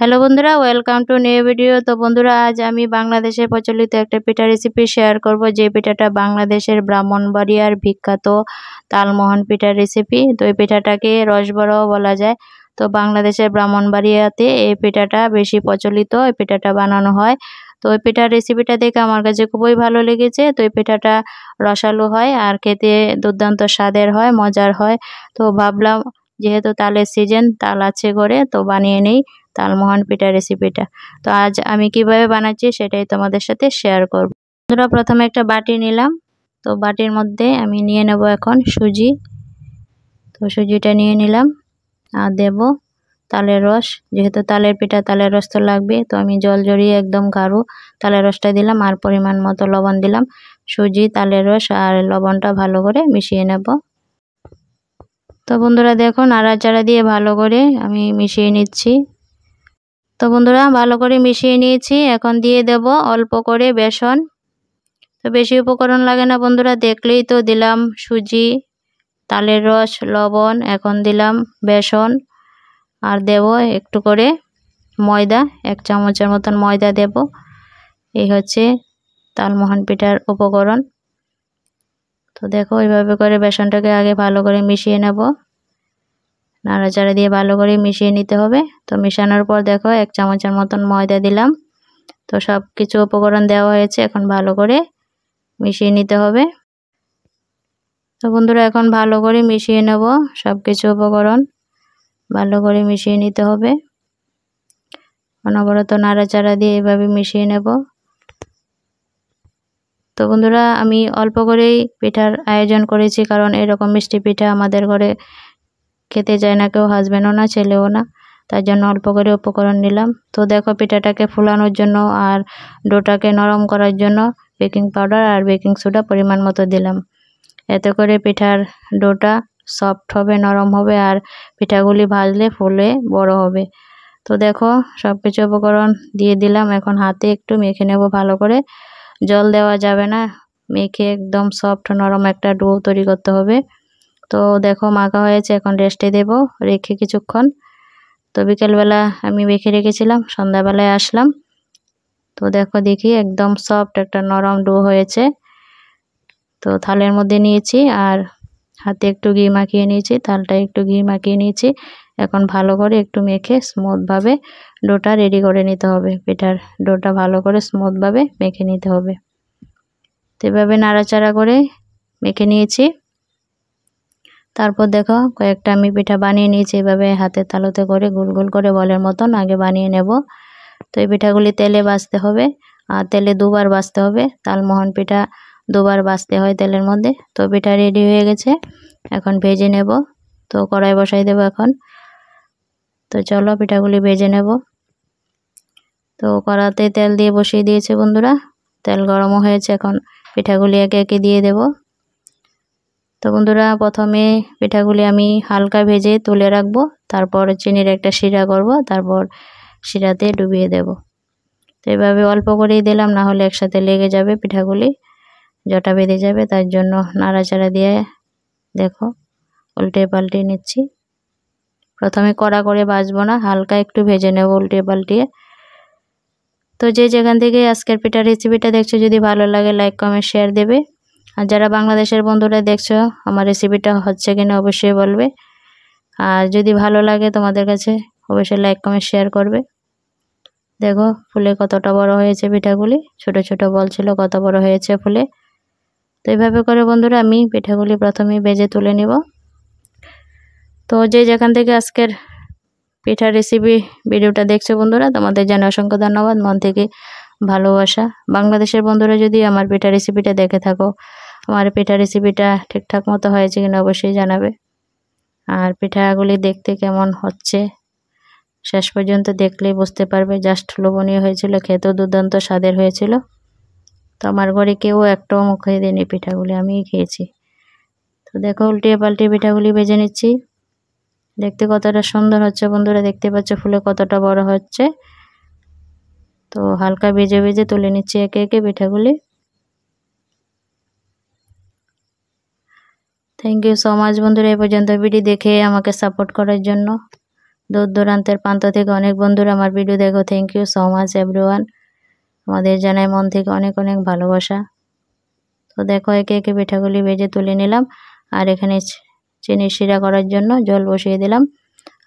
hello বন্ধুরা welcome to new video তো বন্ধুরা আজ আমি বাংলাদেশে প্রচলিত একটা পিঠা রেসিপি শেয়ার করব যে পিঠাটা বাংলাদেশের ব্রাহ্মণবাড়িয়ার বিখ্যাত তালমোহন পিঠার রেসিপি তো এই পিঠাটাকে রসবড়াও বলা যায় তো বাংলাদেশের ব্রাহ্মণবাড়িয়াতে এই পিঠাটা বেশি প্রচলিত এই পিঠাটা বানানো হয় তো ওই পিঠার রেসিপিটা দেখে আমার কাছে খুবই ভালো লেগেছে তো এই পিঠাটা রসালো হয় আর খেতে দুর্দান্ত স্বাদের হয় মজার হয় তো ভাবলাম যেহেতু তালের সিজন তাল আছে করে তো বানিয়ে নিই তালমোহন পিঠা রেসিপিটা তো আজ আমি কিভাবে বানাচ্ছি সেটাই তোমাদের সাথে শেয়ার করব বন্ধুরা প্রথমে একটা বাটি নিলাম তো বাটির মধ্যে আমি নিয়ে নেব এখন সুজি তো সুজিটা নিয়ে নিলাম আর দেব তালের রস যেহেতু তালের পিঠা তালের রস তো লাগবে তো আমি জল জড়িয়ে একদম গাড়ু তালের রসটা দিলাম আর পরিমাণ মতো লবণ দিলাম সুজি তালের রস আর লবণটা ভালো করে মিশিয়ে নেব তো বন্ধুরা দেখুন আড়াচাড়া দিয়ে ভালো করে আমি মিশিয়ে নিচ্ছি তো বন্ধুরা ভালো করে মিশিয়ে নিয়েছি এখন দিয়ে দেব অল্প করে বেসন তো বেশি উপকরণ লাগে না বন্ধুরা দেখলেই তো দিলাম সুজি তালের রস লবণ এখন দিলাম বেসন আর দেব একটু করে ময়দা এক চামচের মতন ময়দা দেব এই হচ্ছে তালমোহন পিঠার উপকরণ তো দেখো এইভাবে করে বেসনটাকে আগে ভালো করে মিশিয়ে নেব নাড়াচাড়া দিয়ে ভালো করে মিশিয়ে নিতে হবে তো মেশানোর পর দেখো এক চামচের মতন ময়দা দিলাম তো সব কিছু উপকরণ দেওয়া হয়েছে এখন ভালো করে মিশিয়ে নিতে হবে তো বন্ধুরা এখন ভালো করে মিশিয়ে নেব সব কিছু উপকরণ ভালো করে মিশিয়ে নিতে হবে অনবরত নাড়াচাড়া দিয়ে এভাবে মিশিয়ে নেব তো বন্ধুরা আমি অল্প করেই পিঠার আয়োজন করেছি কারণ এরকম মিষ্টি পিঠা আমাদের ঘরে খেতে চায় না কেউ হাজব্যান্ডও না ছেলেও না তার জন্য অল্প করে উপকরণ নিলাম তো দেখো পিঠাটাকে ফুলানোর জন্য আর ডোটাকে নরম করার জন্য বেকিং পাউডার আর বেকিং সোডা পরিমাণ মতো দিলাম এতে করে পিঠার ডোটা সফট হবে নরম হবে আর পিঠাগুলি ভাজলে ফুলে বড় হবে তো দেখো সব কিছু উপকরণ দিয়ে দিলাম এখন হাতে একটু মেখে নেব ভালো করে জল দেওয়া যাবে না মেখে একদম সফট নরম একটা ডো তৈরি করতে হবে তো দেখো মাখা হয়েছে এখন রেস্টে দেব রেখে কিছুক্ষণ তো বিকেলবেলা আমি মেখে রেখেছিলাম সন্ধ্যাবেলায় আসলাম তো দেখো দেখি একদম সফট একটা নরম ডো হয়েছে তো থালের মধ্যে নিয়েছি আর হাতে একটু ঘি মাখিয়ে নিয়েছি থালটা একটু ঘি মাখিয়ে নিয়েছি এখন ভালো করে একটু মেখে স্মুথভাবে ডোটা রেডি করে নিতে হবে পিঠার ডোটা ভালো করে স্মুথভাবে মেখে নিতে হবে তো এভাবে নাড়াচাড়া করে মেখে নিয়েছি তারপর দেখো কয়েকটা আমি পিঠা বানিয়ে নিয়েছি এভাবে হাতে তালুতে করে গোল গোল করে বলের মতন আগে বানিয়ে নেব তো এই পিঠাগুলি তেলে বাঁচতে হবে আর তেলে দুবার বাঁচতে হবে তালমোহন পিঠা দুবার বাঁচতে হয় তেলের মধ্যে তো পিঠা রেডি হয়ে গেছে এখন ভেজে নেব তো কড়াই বসাই দেব এখন তো চলো পিঠাগুলি ভেজে নেব তো কড়াতে তেল দিয়ে বসিয়ে দিয়েছে বন্ধুরা তেল গরমও হয়েছে এখন পিঠাগুলি একে একে দিয়ে দেব তো বন্ধুরা প্রথমে পিঠাগুলি আমি হালকা ভেজে তুলে রাখবো তারপর চিনির একটা শিরা করব তারপর শিরাতে ডুবিয়ে দেব তো এভাবে অল্প করেই দিলাম না হলে একসাথে লেগে যাবে পিঠাগুলি জটা বেঁধে যাবে তার জন্য নাড়াচাড়া দিয়ে দেখো উল্টে পাল্টে নিচ্ছি প্রথমে কড়া করে বাজবো না হালকা একটু ভেজে নেব উল্টে পাল্টিয়ে তো যে যেখান থেকে আজকের পিঠার রেসিপিটা দেখছো যদি ভালো লাগে লাইক কমেন্ট শেয়ার দেবে আর যারা বাংলাদেশের বন্ধুরা দেখছো আমার রেসিপিটা হচ্ছে কিনা অবশ্যই বলবে আর যদি ভালো লাগে তোমাদের কাছে অবশ্যই লাইক কমেন্ট শেয়ার করবে দেখো ফুলে কতটা বড় হয়েছে পিঠাগুলি ছোট ছোট বল ছিল কত বড় হয়েছে ফুলে তো এইভাবে করে বন্ধুরা আমি পিঠাগুলি প্রথমে বেজে তুলে নিব তো যে যেখান থেকে আজকের পিঠার রেসিপি ভিডিওটা দেখছো বন্ধুরা তোমাদের জানা অসংখ্য ধন্যবাদ মন থেকে ভালোবাসা বাংলাদেশের বন্ধুরা যদি আমার পিঠা রেসিপিটা দেখে থাকো আমার পিঠা রেসিপিটা ঠিকঠাক মতো হয়েছে কিনা অবশ্যই জানাবে আর পিঠাগুলি দেখতে কেমন হচ্ছে শেষ পর্যন্ত দেখলেই বুঝতে পারবে জাস্ট লোভনীয় হয়েছিল খেতেও দুর্দান্ত স্বাদের হয়েছিল তো আমার ঘরে কেউ একটাও মুখে দেয়নি পিঠাগুলি আমিই খেয়েছি তো দেখো উল্টিয়ে পাল্টিয়ে পিঠাগুলি বেজে নিচ্ছি দেখতে কতটা সুন্দর হচ্ছে বন্ধুরা দেখতে পাচ্ছ ফুলে কতটা বড় হচ্ছে তো হালকা ভেজে ভেজে তুলে নিচ্ছি একে একে পিঠাগুলি থ্যাংক ইউ সো মাচ বন্ধুরা এই পর্যন্ত ভিডিও দেখে আমাকে সাপোর্ট করার জন্য দূর দূরান্তের প্রান্ত থেকে অনেক বন্ধুরা আমার ভিডিও দেখো thank you so much everyone আমাদের জানায় মন থেকে অনেক অনেক ভালোবাসা তো দেখো একে একে পিঠাগুলি ভেজে তুলে নিলাম আর এখানে চিনি শিরা করার জন্য জল বসিয়ে দিলাম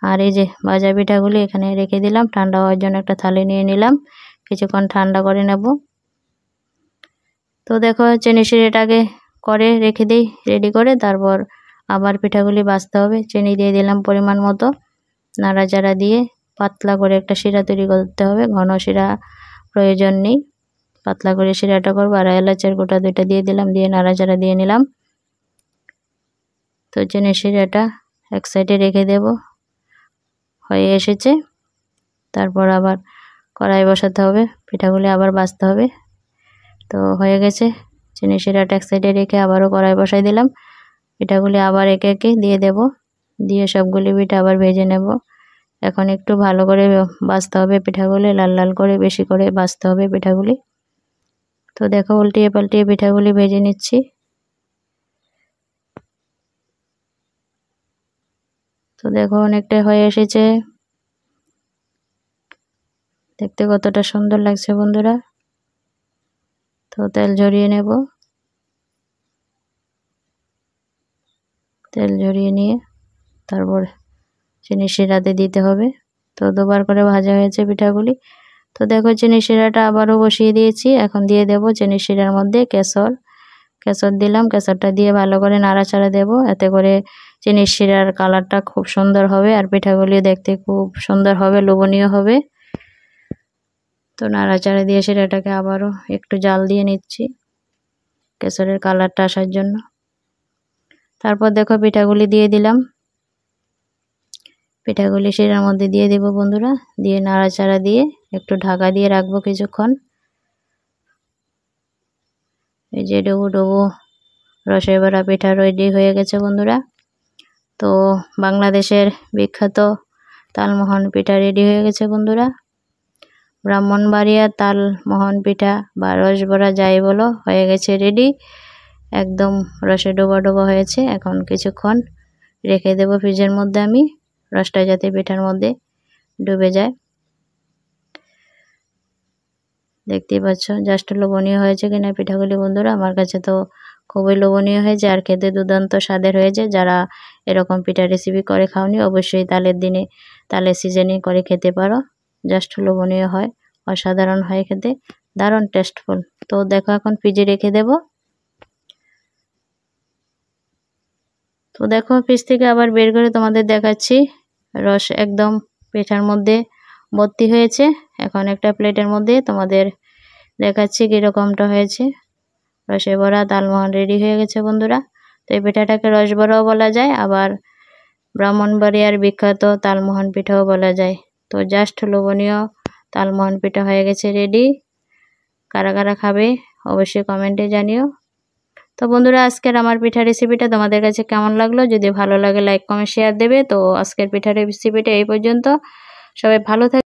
আর এই যে ভাজা পিঠাগুলি এখানে রেখে দিলাম ঠান্ডা হওয়ার জন্য একটা থালি নিয়ে নিলাম কিছুক্ষণ ঠান্ডা করে নেব তো দেখো চিনি শিরাটাকে করে রেখে দিই রেডি করে তারপর আবার পিঠাগুলি বাছতে হবে চিনি দিয়ে দিলাম পরিমাণ মতো নাড়াচাড়া দিয়ে পাতলা করে একটা শিরা তৈরি করতে হবে ঘন শিরা প্রয়োজন নেই পাতলা করে শিরাটা করবো আর এলাচের গোটা দুইটা দিয়ে দিলাম দিয়ে নাড়াচাড়া দিয়ে নিলাম তো চিনি শিরাটা এক সাইডে রেখে দেব হয়ে এসেছে তারপর আবার কড়াই বসাতে হবে পিঠাগুলি আবার বাছতে হবে তো হয়ে গেছে চিনি শিরাটা এক সাইডে রেখে আবারও কড়াই বসাই দিলাম পিঠাগুলি আবার একে একে দিয়ে দেব দিয়ে সবগুলি পিঠা আবার ভেজে নেব এখন একটু ভালো করে বাঁচতে হবে পিঠাগুলি লাল লাল করে বেশি করে বাঁচতে হবে পিঠাগুলি তো দেখো উল্টিয়ে পাল্টিয়ে পিঠাগুলি ভেজে নিচ্ছি তো দেখো অনেকটা হয়ে এসেছে দেখতে কতটা সুন্দর লাগছে বন্ধুরা তো তেল ঝরিয়ে নেব তেল ঝরিয়ে নিয়ে তারপর চিনি শিরাতে দিতে হবে তো দুবার করে ভাজা হয়েছে পিঠাগুলি তো দেখো চিনি শিরাটা আবারও বসিয়ে দিয়েছি এখন দিয়ে দেব চিনি শিরার মধ্যে কেশর কেশর দিলাম কেশরটা দিয়ে ভালো করে নাড়াচাড়া দেব এতে করে চিনির শিরার কালারটা খুব সুন্দর হবে আর পিঠাগুলি দেখতে খুব সুন্দর হবে লোভনীয় হবে তো নাড়াচাড়া দিয়ে সেটাকে আবারও একটু জাল দিয়ে নিচ্ছি কেশরের কালারটা আসার জন্য তারপর দেখো পিঠাগুলি দিয়ে দিলাম পিঠাগুলি সেটার মধ্যে দিয়ে দেব বন্ধুরা দিয়ে নাড়াচাড়া দিয়ে একটু ঢাকা দিয়ে রাখবো কিছুক্ষণ এই যে ডুবু ডুবু রসের বড়া পিঠা রেডি হয়ে গেছে বন্ধুরা তো বাংলাদেশের বিখ্যাত তালমোহন পিঠা রেডি হয়ে গেছে বন্ধুরা ব্রাহ্মণবাড়িয়া তাল মোহন পিঠা বা রসবড়া যাই বলো হয়ে গেছে রেডি একদম রসে ডোবা ডোবা হয়েছে এখন কিছুক্ষণ রেখে দেবো ফ্রিজের মধ্যে আমি রসটা যাতে পিঠার মধ্যে ডুবে যায় দেখতেই পাচ্ছ জাস্ট লোভনীয় হয়েছে কিনা পিঠাগুলি বন্ধুরা আমার কাছে তো খুবই লোভনীয় হয়েছে আর খেতে দুর্দান্ত স্বাদের হয়েছে যারা এরকম পিঠা রেসিপি করে খাওনি অবশ্যই তালের দিনে তালের সিজনে করে খেতে পারো জাস্ট লোভনীয় হয় অসাধারণ হয় খেতে দারুণ টেস্টফুল তো দেখো এখন ফ্রিজে রেখে দেব তো দেখো ফ্রিজ থেকে আবার বের করে তোমাদের দেখাচ্ছি রস একদম পিঠার মধ্যে ভর্তি হয়েছে এখন একটা প্লেটের মধ্যে তোমাদের দেখাচ্ছি কীরকমটা হয়েছে রসে বড়া তালমোহন রেডি হয়ে গেছে বন্ধুরা তো এই পিঠাটাকে রস বড়াও বলা যায় আবার ব্রাহ্মণবাড়িয়ার বিখ্যাত তালমোহন পিঠাও বলা যায় তো জাস্ট লোভনীয় তালমোহন পিঠা হয়ে গেছে রেডি কারা কারা খাবে অবশ্যই কমেন্টে জানিও তো বন্ধুরা আজকের আমার পিঠা রেসিপিটা তোমাদের কাছে কেমন লাগলো যদি ভালো লাগে লাইক কমেন্ট শেয়ার দেবে তো আজকের পিঠা রেসিপিটা এই পর্যন্ত সবাই ভালো থাকে